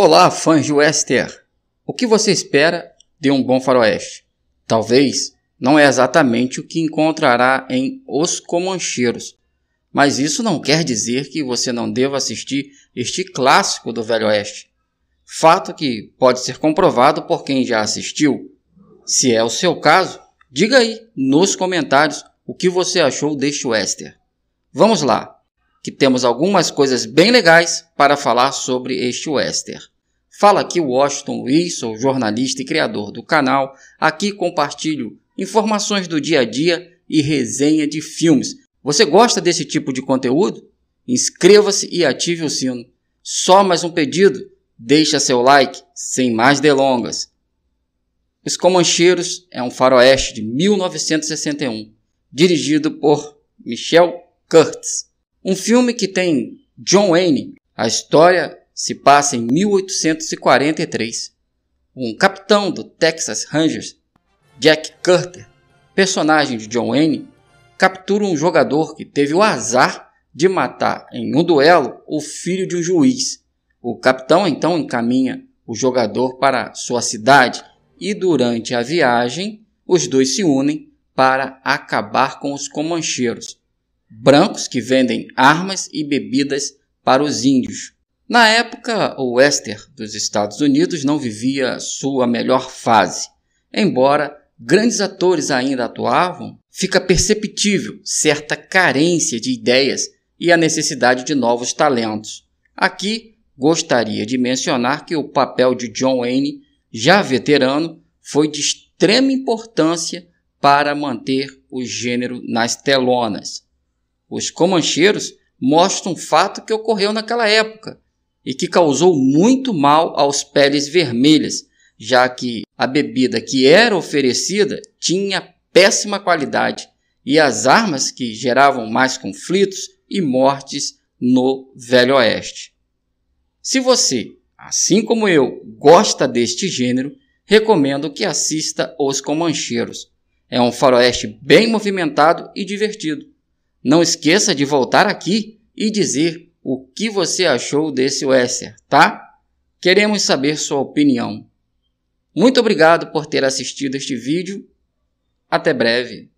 Olá, fãs de Wester! O que você espera de um bom faroeste? Talvez não é exatamente o que encontrará em Os Comancheiros, mas isso não quer dizer que você não deva assistir este clássico do Velho Oeste. Fato que pode ser comprovado por quem já assistiu. Se é o seu caso, diga aí nos comentários o que você achou deste Wester. Vamos lá! que temos algumas coisas bem legais para falar sobre este western. Fala aqui Washington Luiz, sou jornalista e criador do canal. Aqui compartilho informações do dia a dia e resenha de filmes. Você gosta desse tipo de conteúdo? Inscreva-se e ative o sino. Só mais um pedido: deixa seu like, sem mais delongas. Os Comancheiros é um faroeste de 1961, dirigido por Michel Kurtz. Um filme que tem John Wayne. A história se passa em 1843. Um capitão do Texas Rangers, Jack Carter, personagem de John Wayne, captura um jogador que teve o azar de matar em um duelo o filho de um juiz. O capitão então encaminha o jogador para sua cidade e durante a viagem os dois se unem para acabar com os comancheiros, brancos que vendem armas e bebidas para os índios. Na época, o Wester dos Estados Unidos não vivia sua melhor fase. Embora grandes atores ainda atuavam, fica perceptível certa carência de ideias e a necessidade de novos talentos. Aqui, gostaria de mencionar que o papel de John Wayne, já veterano, foi de extrema importância para manter o gênero nas telonas. Os comancheiros mostram um fato que ocorreu naquela época e que causou muito mal aos peles vermelhas, já que a bebida que era oferecida tinha péssima qualidade e as armas que geravam mais conflitos e mortes no Velho Oeste. Se você, assim como eu, gosta deste gênero, recomendo que assista Os Comancheiros. É um faroeste bem movimentado e divertido. Não esqueça de voltar aqui e dizer o que você achou desse Wesser, tá? Queremos saber sua opinião. Muito obrigado por ter assistido este vídeo. Até breve.